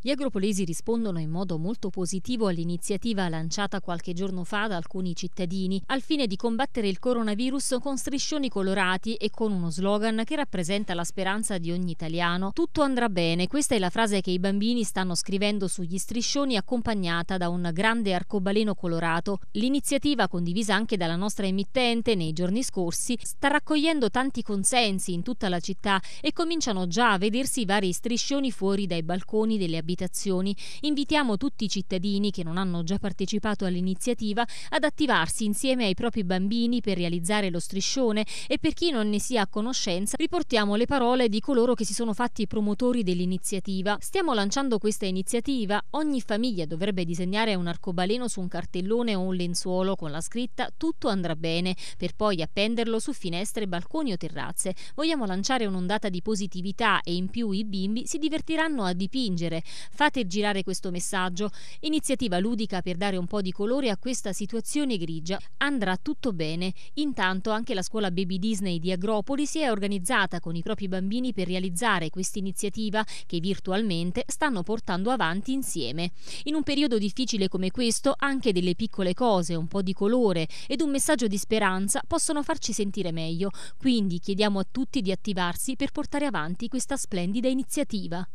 Gli agropolesi rispondono in modo molto positivo all'iniziativa lanciata qualche giorno fa da alcuni cittadini al fine di combattere il coronavirus con striscioni colorati e con uno slogan che rappresenta la speranza di ogni italiano. Tutto andrà bene, questa è la frase che i bambini stanno scrivendo sugli striscioni accompagnata da un grande arcobaleno colorato. L'iniziativa, condivisa anche dalla nostra emittente nei giorni scorsi, sta raccogliendo tanti consensi in tutta la città e cominciano già a vedersi vari striscioni fuori dai balconi delle abitazioni abitazioni. Invitiamo tutti i cittadini che non hanno già partecipato all'iniziativa ad attivarsi insieme ai propri bambini per realizzare lo striscione e per chi non ne sia a conoscenza riportiamo le parole di coloro che si sono fatti promotori dell'iniziativa. Stiamo lanciando questa iniziativa, ogni famiglia dovrebbe disegnare un arcobaleno su un cartellone o un lenzuolo con la scritta tutto andrà bene per poi appenderlo su finestre, balconi o terrazze. Vogliamo lanciare un'ondata di positività e in più i bimbi si divertiranno a dipingere. Fate girare questo messaggio. Iniziativa ludica per dare un po' di colore a questa situazione grigia. Andrà tutto bene. Intanto anche la scuola Baby Disney di Agropoli si è organizzata con i propri bambini per realizzare questa iniziativa che virtualmente stanno portando avanti insieme. In un periodo difficile come questo, anche delle piccole cose, un po' di colore ed un messaggio di speranza possono farci sentire meglio. Quindi chiediamo a tutti di attivarsi per portare avanti questa splendida iniziativa.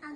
啊。